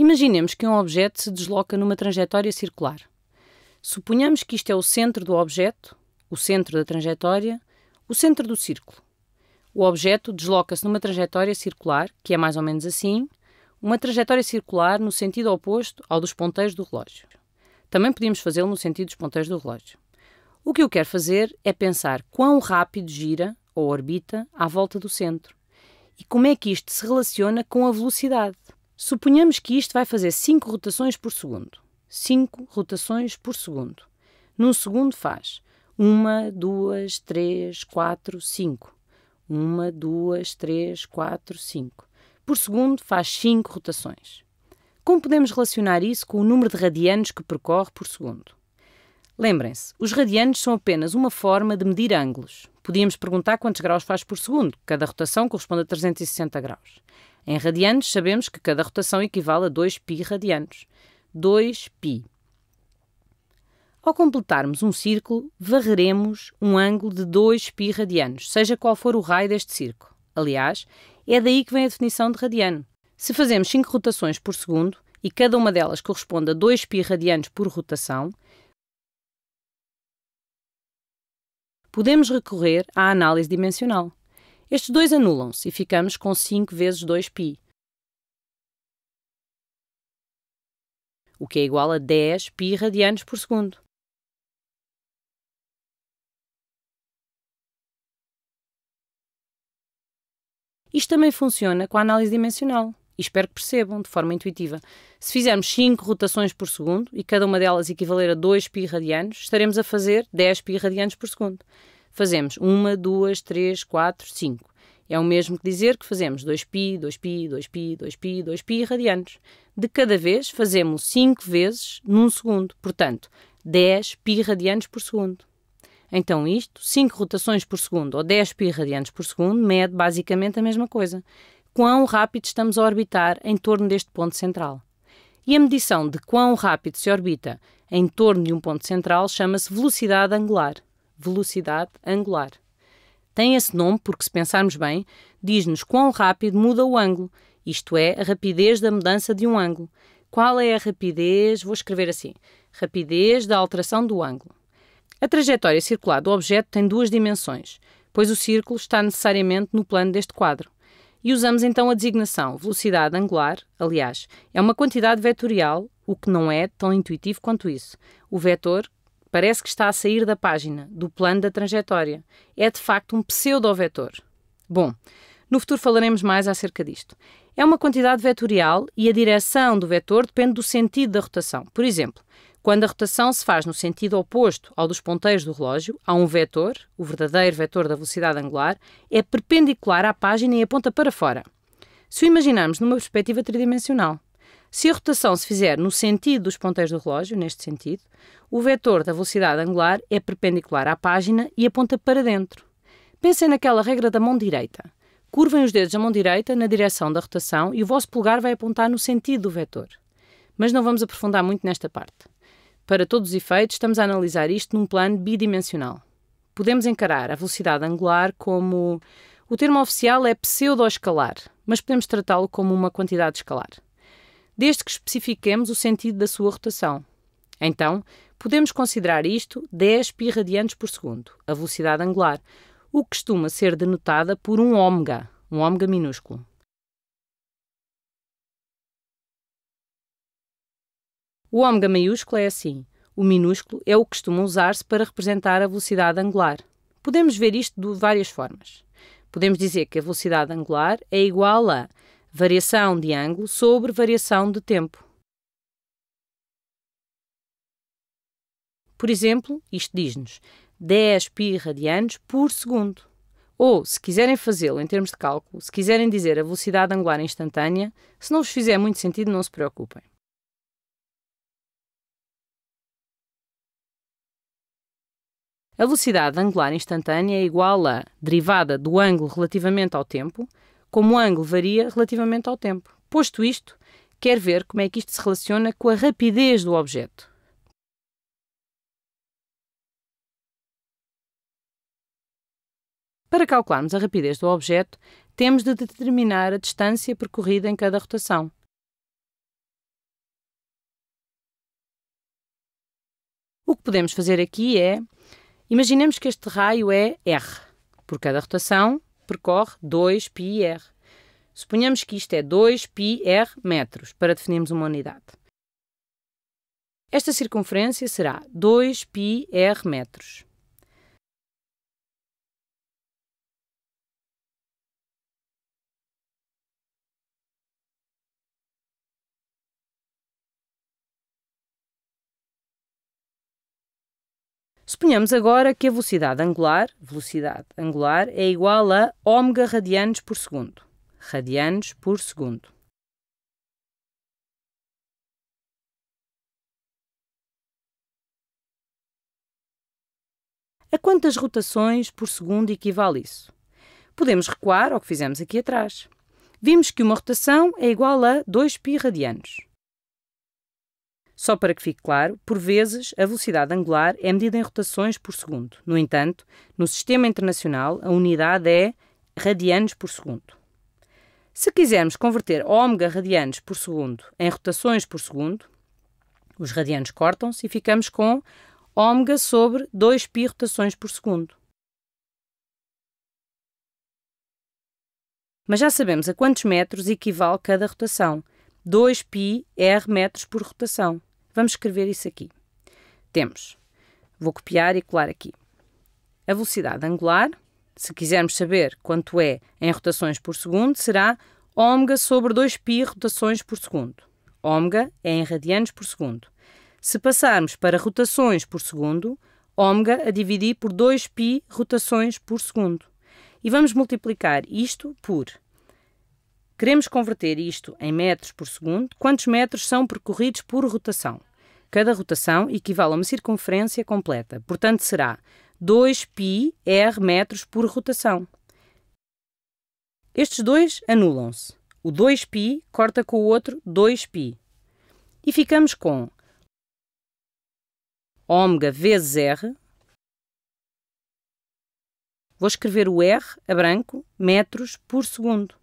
Imaginemos que um objeto se desloca numa trajetória circular. Suponhamos que isto é o centro do objeto, o centro da trajetória, o centro do círculo. O objeto desloca-se numa trajetória circular, que é mais ou menos assim, uma trajetória circular no sentido oposto ao dos ponteiros do relógio. Também podíamos fazê-lo no sentido dos ponteiros do relógio. O que eu quero fazer é pensar quão rápido gira ou orbita à volta do centro e como é que isto se relaciona com a velocidade. Suponhamos que isto vai fazer 5 rotações por segundo. 5 rotações por segundo. Num segundo faz 1, 2, 3, 4, 5. 1, 2, 3, 4, 5. Por segundo faz 5 rotações. Como podemos relacionar isso com o número de radianos que percorre por segundo? Lembrem-se, os radianos são apenas uma forma de medir ângulos. Podíamos perguntar quantos graus faz por segundo, cada rotação corresponde a 360 graus. Em radianos, sabemos que cada rotação equivale a 2 π radianos. 2 π. Ao completarmos um círculo, varreremos um ângulo de 2 π radianos, seja qual for o raio deste círculo. Aliás, é daí que vem a definição de radiano. Se fazemos 5 rotações por segundo e cada uma delas corresponde a 2 π radianos por rotação, podemos recorrer à análise dimensional. Estes dois anulam-se e ficamos com 5 vezes 2π, o que é igual a 10 π radianos por segundo. Isto também funciona com a análise dimensional, e espero que percebam de forma intuitiva. Se fizermos 5 rotações por segundo e cada uma delas equivaler a 2 π radianos, estaremos a fazer 10 π radianos por segundo fazemos uma, duas, três, quatro, cinco. É o mesmo que dizer que fazemos 2π, 2π, 2π, 2π, 2π radianos. De cada vez fazemos 5 vezes num segundo, portanto, 10 π radianos por segundo. Então, isto, 5 rotações por segundo ou 10 π radianos por segundo, mede basicamente a mesma coisa. Quão rápido estamos a orbitar em torno deste ponto central. E a medição de quão rápido se orbita em torno de um ponto central chama-se velocidade angular velocidade angular. Tem esse nome porque, se pensarmos bem, diz-nos quão rápido muda o ângulo, isto é, a rapidez da mudança de um ângulo. Qual é a rapidez? Vou escrever assim: rapidez da alteração do ângulo. A trajetória circular do objeto tem duas dimensões, pois o círculo está necessariamente no plano deste quadro. E usamos então a designação velocidade angular, aliás, é uma quantidade vetorial, o que não é tão intuitivo quanto isso. O vetor Parece que está a sair da página, do plano da trajetória. É de facto um pseudo-vetor. Bom, no futuro falaremos mais acerca disto. É uma quantidade vetorial e a direção do vetor depende do sentido da rotação. Por exemplo, quando a rotação se faz no sentido oposto ao dos ponteiros do relógio, há um vetor, o verdadeiro vetor da velocidade angular, é perpendicular à página e aponta para fora. Se o imaginarmos numa perspectiva tridimensional, se a rotação se fizer no sentido dos ponteiros do relógio, neste sentido, o vetor da velocidade angular é perpendicular à página e aponta para dentro. Pensem naquela regra da mão direita. Curvem os dedos da mão direita na direção da rotação e o vosso polegar vai apontar no sentido do vetor. Mas não vamos aprofundar muito nesta parte. Para todos os efeitos, estamos a analisar isto num plano bidimensional. Podemos encarar a velocidade angular como. O termo oficial é pseudo-escalar, mas podemos tratá-lo como uma quantidade escalar desde que especifiquemos o sentido da sua rotação. Então, podemos considerar isto 10 π radianos por segundo, a velocidade angular, o que costuma ser denotada por um ômega, um ômega minúsculo. O ômega maiúsculo é assim. O minúsculo é o que costuma usar-se para representar a velocidade angular. Podemos ver isto de várias formas. Podemos dizer que a velocidade angular é igual a variação de ângulo sobre variação de tempo. Por exemplo, isto diz-nos 10 pi radianos por segundo. Ou, se quiserem fazê-lo em termos de cálculo, se quiserem dizer a velocidade angular instantânea, se não vos fizer muito sentido, não se preocupem. A velocidade angular instantânea é igual à derivada do ângulo relativamente ao tempo como o ângulo varia relativamente ao tempo. Posto isto, quer ver como é que isto se relaciona com a rapidez do objeto. Para calcularmos a rapidez do objeto, temos de determinar a distância percorrida em cada rotação. O que podemos fazer aqui é. Imaginemos que este raio é R. Por cada rotação, percorre 2 πr. Suponhamos que isto é 2 πr metros para definirmos uma unidade. Esta circunferência será 2 πr metros. Suponhamos agora que a velocidade angular, velocidade angular é igual a ômega radianos por segundo. Radianos por segundo. A quantas rotações por segundo equivale isso? Podemos recuar ao que fizemos aqui atrás. Vimos que uma rotação é igual a 2π radianos. Só para que fique claro, por vezes a velocidade angular é medida em rotações por segundo. No entanto, no sistema internacional, a unidade é radianos por segundo. Se quisermos converter ômega radianos por segundo em rotações por segundo, os radianos cortam-se e ficamos com ômega sobre 2π rotações por segundo. Mas já sabemos a quantos metros equivale cada rotação. 2π r metros por rotação. Vamos escrever isso aqui. Temos, vou copiar e colar aqui, a velocidade angular, se quisermos saber quanto é em rotações por segundo, será ômega sobre 2π rotações por segundo. Ômega é em radianos por segundo. Se passarmos para rotações por segundo, ômega a dividir por 2π rotações por segundo. E vamos multiplicar isto por Queremos converter isto em metros por segundo, quantos metros são percorridos por rotação. Cada rotação equivale a uma circunferência completa, portanto será 2 πr metros por rotação. Estes dois anulam-se. O 2π corta com o outro 2π. E ficamos com ω vezes r. Vou escrever o r a branco metros por segundo.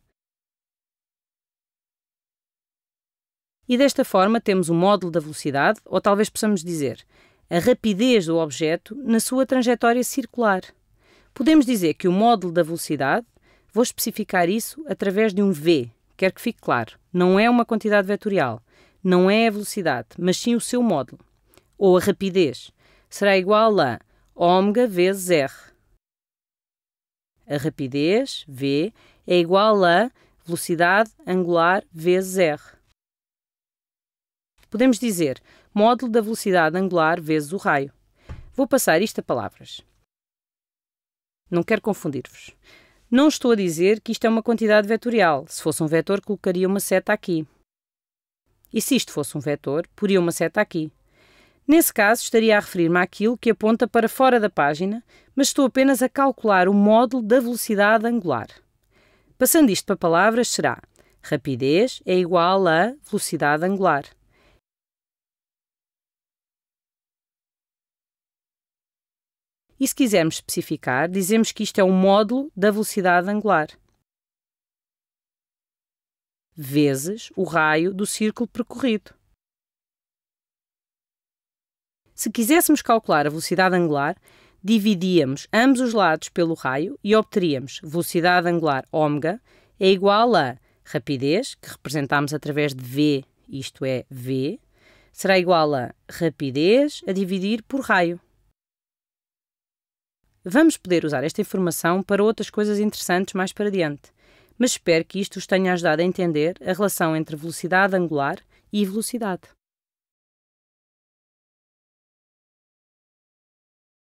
E desta forma temos o módulo da velocidade, ou talvez possamos dizer, a rapidez do objeto na sua trajetória circular. Podemos dizer que o módulo da velocidade, vou especificar isso através de um v, quero que fique claro, não é uma quantidade vetorial, não é a velocidade, mas sim o seu módulo, ou a rapidez, será igual a ω vezes r. A rapidez, v, é igual a velocidade angular vezes r. Podemos dizer módulo da velocidade angular vezes o raio. Vou passar isto a palavras. Não quero confundir-vos. Não estou a dizer que isto é uma quantidade vetorial. Se fosse um vetor, colocaria uma seta aqui. E se isto fosse um vetor, poria uma seta aqui. Nesse caso, estaria a referir-me àquilo que aponta para fora da página, mas estou apenas a calcular o módulo da velocidade angular. Passando isto para palavras, será rapidez é igual a velocidade angular. E se quisermos especificar, dizemos que isto é o módulo da velocidade angular vezes o raio do círculo percorrido. Se quiséssemos calcular a velocidade angular, dividíamos ambos os lados pelo raio e obteríamos velocidade angular ω é igual a rapidez, que representámos através de v, isto é v, será igual a rapidez a dividir por raio. Vamos poder usar esta informação para outras coisas interessantes mais para diante, mas espero que isto os tenha ajudado a entender a relação entre velocidade angular e velocidade.